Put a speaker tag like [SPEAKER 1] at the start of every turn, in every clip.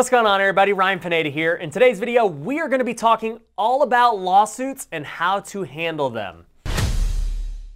[SPEAKER 1] What's going on everybody? Ryan Pineda here. In today's video, we are going to be talking all about lawsuits and how to handle them.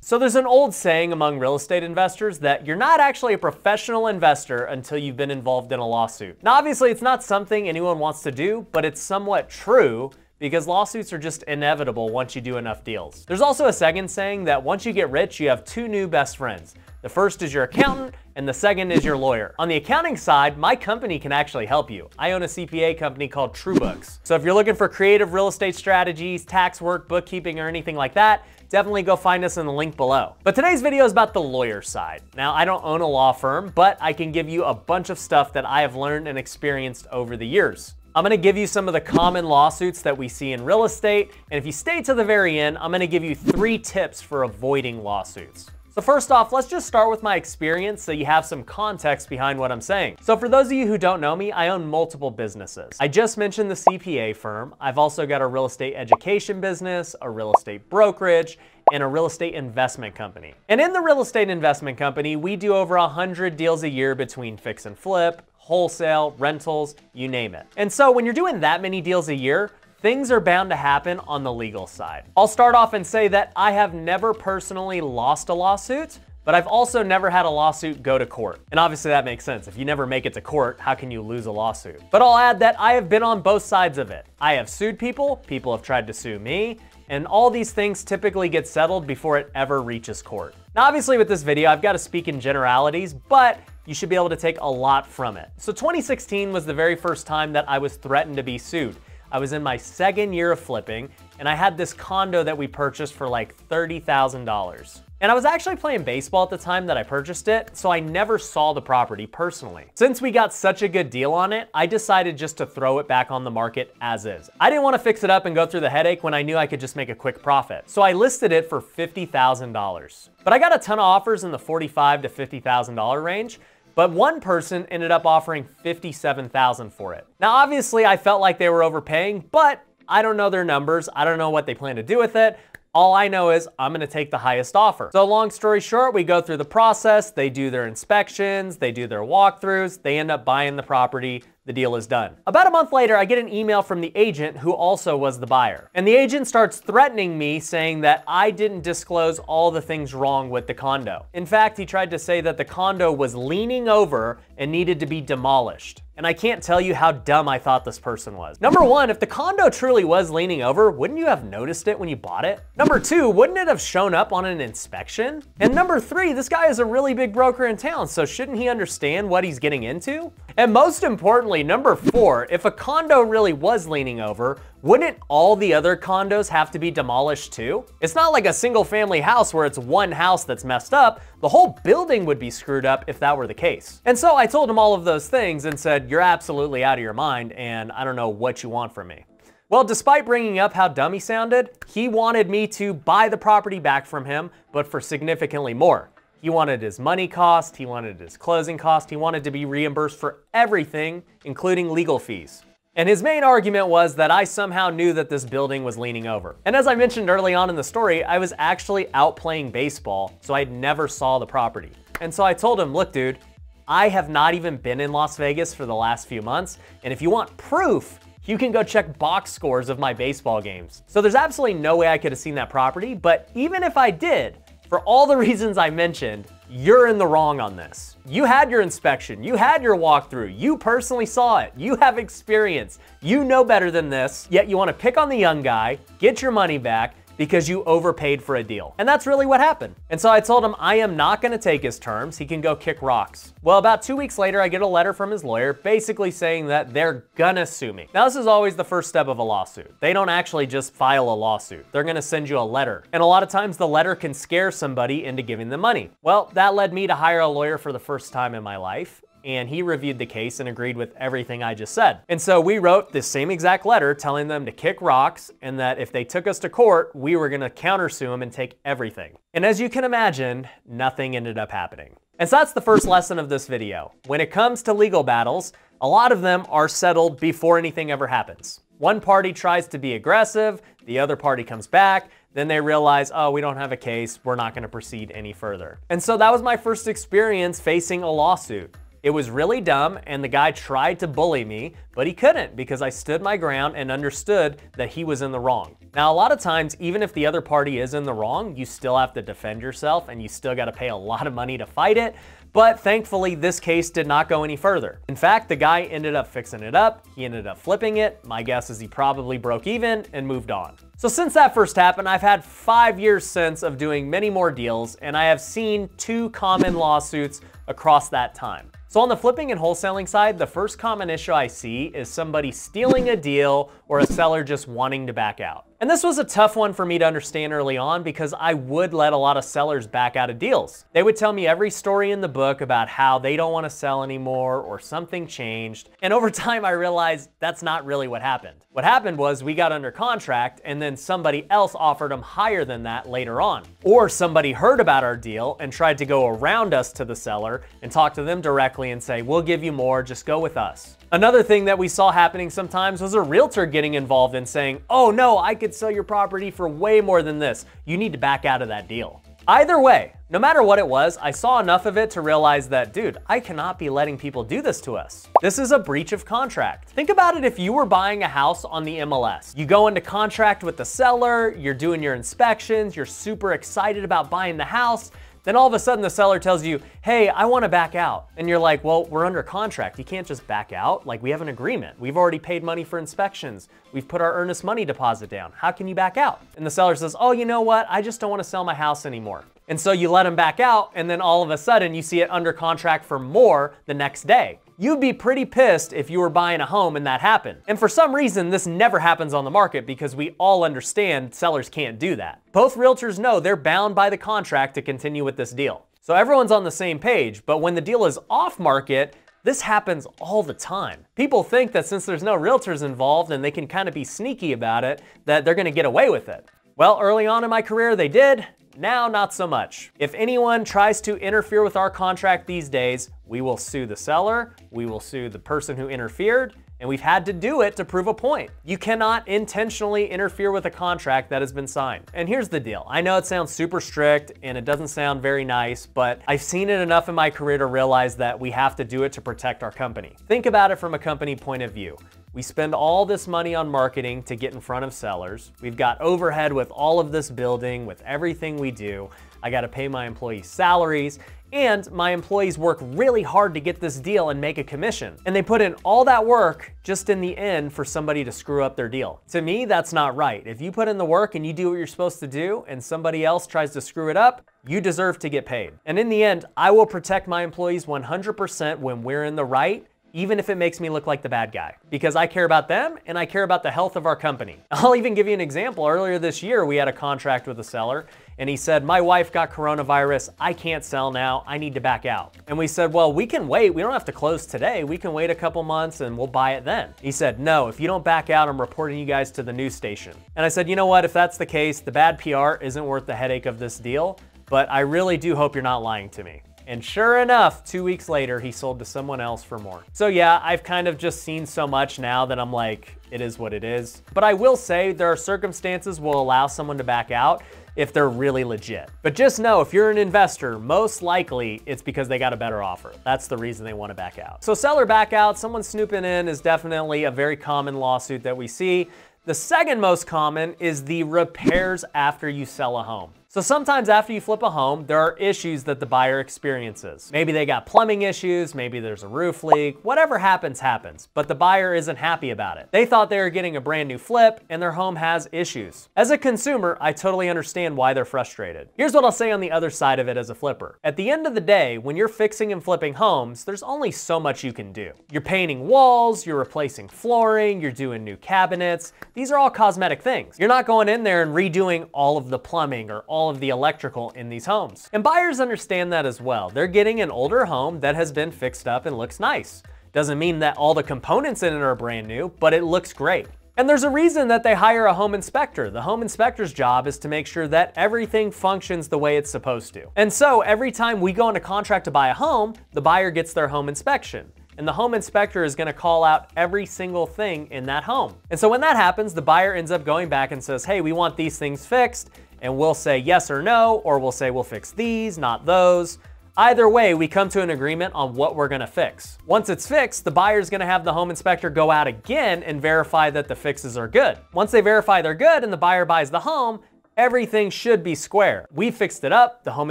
[SPEAKER 1] So there's an old saying among real estate investors that you're not actually a professional investor until you've been involved in a lawsuit. Now obviously it's not something anyone wants to do, but it's somewhat true because lawsuits are just inevitable once you do enough deals. There's also a second saying that once you get rich, you have two new best friends. The first is your accountant, and the second is your lawyer. On the accounting side, my company can actually help you. I own a CPA company called TrueBooks. So if you're looking for creative real estate strategies, tax work, bookkeeping, or anything like that, definitely go find us in the link below. But today's video is about the lawyer side. Now, I don't own a law firm, but I can give you a bunch of stuff that I have learned and experienced over the years. I'm gonna give you some of the common lawsuits that we see in real estate, and if you stay to the very end, I'm gonna give you three tips for avoiding lawsuits. So first off, let's just start with my experience so you have some context behind what I'm saying. So for those of you who don't know me, I own multiple businesses. I just mentioned the CPA firm. I've also got a real estate education business, a real estate brokerage, and a real estate investment company. And in the real estate investment company, we do over 100 deals a year between fix and flip, wholesale, rentals, you name it. And so when you're doing that many deals a year, things are bound to happen on the legal side. I'll start off and say that I have never personally lost a lawsuit, but I've also never had a lawsuit go to court. And obviously that makes sense. If you never make it to court, how can you lose a lawsuit? But I'll add that I have been on both sides of it. I have sued people, people have tried to sue me, and all these things typically get settled before it ever reaches court. Now obviously with this video, I've got to speak in generalities, but you should be able to take a lot from it. So 2016 was the very first time that I was threatened to be sued. I was in my second year of flipping, and I had this condo that we purchased for like $30,000. And I was actually playing baseball at the time that I purchased it, so I never saw the property personally. Since we got such a good deal on it, I decided just to throw it back on the market as is. I didn't want to fix it up and go through the headache when I knew I could just make a quick profit. So I listed it for $50,000. But I got a ton of offers in the 45000 dollars to $50,000 range, but one person ended up offering 57,000 for it. Now, obviously I felt like they were overpaying, but I don't know their numbers. I don't know what they plan to do with it. All I know is I'm gonna take the highest offer. So long story short, we go through the process, they do their inspections, they do their walkthroughs, they end up buying the property the deal is done. About a month later, I get an email from the agent who also was the buyer. And the agent starts threatening me saying that I didn't disclose all the things wrong with the condo. In fact, he tried to say that the condo was leaning over and needed to be demolished. And I can't tell you how dumb I thought this person was. Number one, if the condo truly was leaning over, wouldn't you have noticed it when you bought it? Number two, wouldn't it have shown up on an inspection? And number three, this guy is a really big broker in town, so shouldn't he understand what he's getting into? And most importantly, number four, if a condo really was leaning over, wouldn't all the other condos have to be demolished too? It's not like a single family house where it's one house that's messed up, the whole building would be screwed up if that were the case. And so I told him all of those things and said, you're absolutely out of your mind and I don't know what you want from me. Well, despite bringing up how dumb he sounded, he wanted me to buy the property back from him, but for significantly more. He wanted his money cost, he wanted his closing cost, he wanted to be reimbursed for everything, including legal fees. And his main argument was that I somehow knew that this building was leaning over. And as I mentioned early on in the story, I was actually out playing baseball, so I never saw the property. And so I told him, look dude, I have not even been in Las Vegas for the last few months, and if you want proof, you can go check box scores of my baseball games. So there's absolutely no way I could have seen that property, but even if I did, for all the reasons I mentioned, you're in the wrong on this. You had your inspection, you had your walkthrough, you personally saw it, you have experience, you know better than this, yet you wanna pick on the young guy, get your money back, because you overpaid for a deal. And that's really what happened. And so I told him I am not gonna take his terms, he can go kick rocks. Well, about two weeks later, I get a letter from his lawyer basically saying that they're gonna sue me. Now, this is always the first step of a lawsuit. They don't actually just file a lawsuit. They're gonna send you a letter. And a lot of times the letter can scare somebody into giving them money. Well, that led me to hire a lawyer for the first time in my life and he reviewed the case and agreed with everything I just said. And so we wrote this same exact letter telling them to kick rocks and that if they took us to court, we were gonna countersue them and take everything. And as you can imagine, nothing ended up happening. And so that's the first lesson of this video. When it comes to legal battles, a lot of them are settled before anything ever happens. One party tries to be aggressive, the other party comes back, then they realize, oh, we don't have a case, we're not gonna proceed any further. And so that was my first experience facing a lawsuit. It was really dumb, and the guy tried to bully me, but he couldn't because I stood my ground and understood that he was in the wrong. Now, a lot of times, even if the other party is in the wrong, you still have to defend yourself and you still got to pay a lot of money to fight it. But thankfully, this case did not go any further. In fact, the guy ended up fixing it up, he ended up flipping it. My guess is he probably broke even and moved on. So since that first happened, I've had five years since of doing many more deals, and I have seen two common lawsuits across that time. So on the flipping and wholesaling side, the first common issue I see is somebody stealing a deal or a seller just wanting to back out. And this was a tough one for me to understand early on because I would let a lot of sellers back out of deals. They would tell me every story in the book about how they don't want to sell anymore or something changed. And over time I realized that's not really what happened. What happened was we got under contract and then somebody else offered them higher than that later on. Or somebody heard about our deal and tried to go around us to the seller and talk to them directly quickly and say, we'll give you more, just go with us. Another thing that we saw happening sometimes was a realtor getting involved and saying, oh no, I could sell your property for way more than this. You need to back out of that deal. Either way, no matter what it was, I saw enough of it to realize that, dude, I cannot be letting people do this to us. This is a breach of contract. Think about it if you were buying a house on the MLS. You go into contract with the seller, you're doing your inspections, you're super excited about buying the house, then all of a sudden the seller tells you, hey, I wanna back out. And you're like, well, we're under contract. You can't just back out. Like we have an agreement. We've already paid money for inspections. We've put our earnest money deposit down. How can you back out? And the seller says, oh, you know what? I just don't wanna sell my house anymore. And so you let him back out, and then all of a sudden you see it under contract for more the next day. You'd be pretty pissed if you were buying a home and that happened. And for some reason, this never happens on the market because we all understand sellers can't do that. Both realtors know they're bound by the contract to continue with this deal. So everyone's on the same page, but when the deal is off market, this happens all the time. People think that since there's no realtors involved and they can kind of be sneaky about it, that they're gonna get away with it. Well, early on in my career, they did, now, not so much. If anyone tries to interfere with our contract these days, we will sue the seller, we will sue the person who interfered, and we've had to do it to prove a point. You cannot intentionally interfere with a contract that has been signed. And here's the deal. I know it sounds super strict and it doesn't sound very nice, but I've seen it enough in my career to realize that we have to do it to protect our company. Think about it from a company point of view. We spend all this money on marketing to get in front of sellers. We've got overhead with all of this building, with everything we do. I gotta pay my employees salaries, and my employees work really hard to get this deal and make a commission. And they put in all that work just in the end for somebody to screw up their deal. To me, that's not right. If you put in the work and you do what you're supposed to do and somebody else tries to screw it up, you deserve to get paid. And in the end, I will protect my employees 100% when we're in the right even if it makes me look like the bad guy, because I care about them and I care about the health of our company. I'll even give you an example. Earlier this year, we had a contract with a seller and he said, My wife got coronavirus. I can't sell now. I need to back out. And we said, Well, we can wait. We don't have to close today. We can wait a couple months and we'll buy it then. He said, No, if you don't back out, I'm reporting you guys to the news station. And I said, You know what? If that's the case, the bad PR isn't worth the headache of this deal, but I really do hope you're not lying to me. And sure enough, two weeks later, he sold to someone else for more. So yeah, I've kind of just seen so much now that I'm like, it is what it is. But I will say there are circumstances will allow someone to back out if they're really legit. But just know if you're an investor, most likely it's because they got a better offer. That's the reason they want to back out. So seller back out, someone snooping in is definitely a very common lawsuit that we see. The second most common is the repairs after you sell a home. So sometimes after you flip a home, there are issues that the buyer experiences. Maybe they got plumbing issues, maybe there's a roof leak, whatever happens, happens, but the buyer isn't happy about it. They thought they were getting a brand new flip and their home has issues. As a consumer, I totally understand why they're frustrated. Here's what I'll say on the other side of it as a flipper. At the end of the day, when you're fixing and flipping homes, there's only so much you can do. You're painting walls, you're replacing flooring, you're doing new cabinets. These are all cosmetic things. You're not going in there and redoing all of the plumbing or all all of the electrical in these homes. And buyers understand that as well. They're getting an older home that has been fixed up and looks nice. Doesn't mean that all the components in it are brand new, but it looks great. And there's a reason that they hire a home inspector. The home inspector's job is to make sure that everything functions the way it's supposed to. And so every time we go into contract to buy a home, the buyer gets their home inspection. And the home inspector is gonna call out every single thing in that home. And so when that happens, the buyer ends up going back and says, hey, we want these things fixed and we'll say yes or no, or we'll say we'll fix these, not those. Either way, we come to an agreement on what we're gonna fix. Once it's fixed, the buyer's gonna have the home inspector go out again and verify that the fixes are good. Once they verify they're good and the buyer buys the home, everything should be square. We fixed it up, the home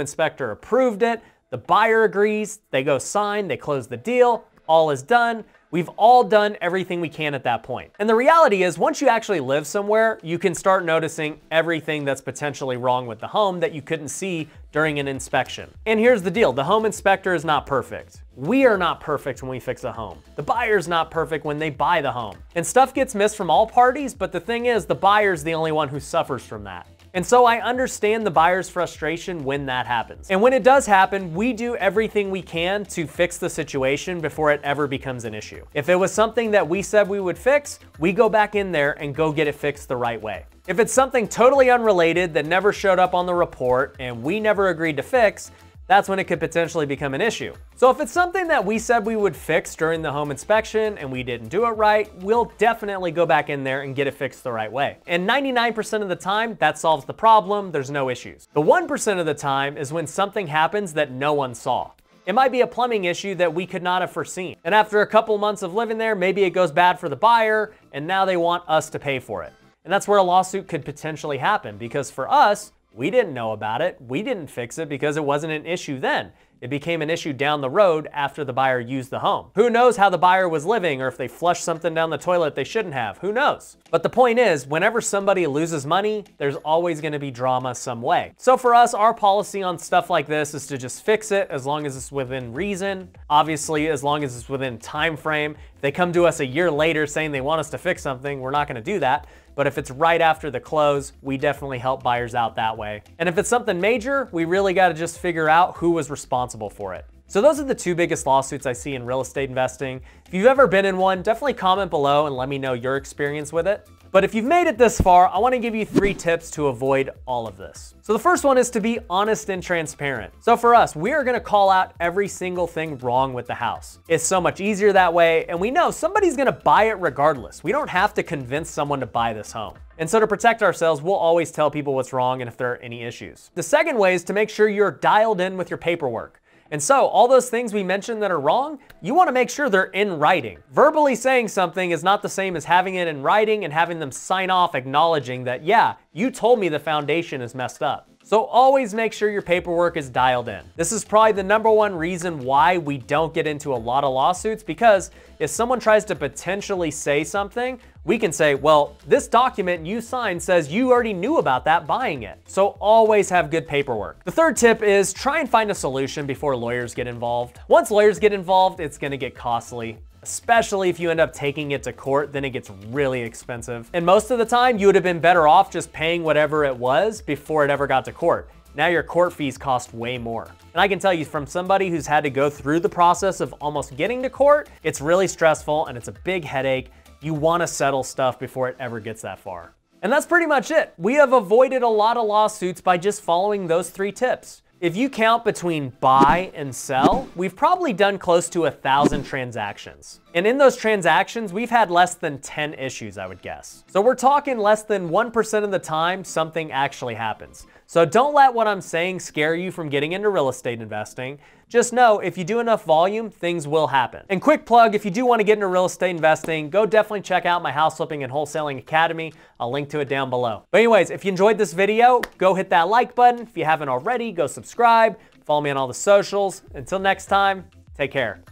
[SPEAKER 1] inspector approved it, the buyer agrees, they go sign, they close the deal, all is done. We've all done everything we can at that point. And the reality is, once you actually live somewhere, you can start noticing everything that's potentially wrong with the home that you couldn't see during an inspection. And here's the deal, the home inspector is not perfect. We are not perfect when we fix a home. The buyer's not perfect when they buy the home. And stuff gets missed from all parties, but the thing is, the buyer's the only one who suffers from that. And so I understand the buyer's frustration when that happens. And when it does happen, we do everything we can to fix the situation before it ever becomes an issue. If it was something that we said we would fix, we go back in there and go get it fixed the right way. If it's something totally unrelated that never showed up on the report and we never agreed to fix, that's when it could potentially become an issue. So if it's something that we said we would fix during the home inspection and we didn't do it right, we'll definitely go back in there and get it fixed the right way. And 99% of the time, that solves the problem, there's no issues. The 1% of the time is when something happens that no one saw. It might be a plumbing issue that we could not have foreseen. And after a couple months of living there, maybe it goes bad for the buyer, and now they want us to pay for it. And that's where a lawsuit could potentially happen because for us, we didn't know about it. We didn't fix it because it wasn't an issue then. It became an issue down the road after the buyer used the home. Who knows how the buyer was living or if they flushed something down the toilet they shouldn't have. Who knows? But the point is, whenever somebody loses money, there's always going to be drama some way. So for us, our policy on stuff like this is to just fix it as long as it's within reason. Obviously, as long as it's within time frame. If they come to us a year later saying they want us to fix something, we're not going to do that but if it's right after the close, we definitely help buyers out that way. And if it's something major, we really gotta just figure out who was responsible for it. So those are the two biggest lawsuits I see in real estate investing. If you've ever been in one, definitely comment below and let me know your experience with it. But if you've made it this far, I wanna give you three tips to avoid all of this. So the first one is to be honest and transparent. So for us, we are gonna call out every single thing wrong with the house. It's so much easier that way, and we know somebody's gonna buy it regardless. We don't have to convince someone to buy this home. And so to protect ourselves, we'll always tell people what's wrong and if there are any issues. The second way is to make sure you're dialed in with your paperwork. And so all those things we mentioned that are wrong, you wanna make sure they're in writing. Verbally saying something is not the same as having it in writing and having them sign off acknowledging that, yeah, you told me the foundation is messed up. So always make sure your paperwork is dialed in. This is probably the number one reason why we don't get into a lot of lawsuits because if someone tries to potentially say something, we can say, well, this document you signed says you already knew about that buying it. So always have good paperwork. The third tip is try and find a solution before lawyers get involved. Once lawyers get involved, it's gonna get costly especially if you end up taking it to court, then it gets really expensive. And most of the time, you would have been better off just paying whatever it was before it ever got to court. Now your court fees cost way more. And I can tell you from somebody who's had to go through the process of almost getting to court, it's really stressful and it's a big headache. You wanna settle stuff before it ever gets that far. And that's pretty much it. We have avoided a lot of lawsuits by just following those three tips. If you count between buy and sell, we've probably done close to a thousand transactions. And in those transactions, we've had less than 10 issues, I would guess. So we're talking less than 1% of the time something actually happens. So don't let what I'm saying scare you from getting into real estate investing. Just know if you do enough volume, things will happen. And quick plug, if you do want to get into real estate investing, go definitely check out my house flipping and wholesaling academy. I'll link to it down below. But anyways, if you enjoyed this video, go hit that like button. If you haven't already, go subscribe, follow me on all the socials. Until next time, take care.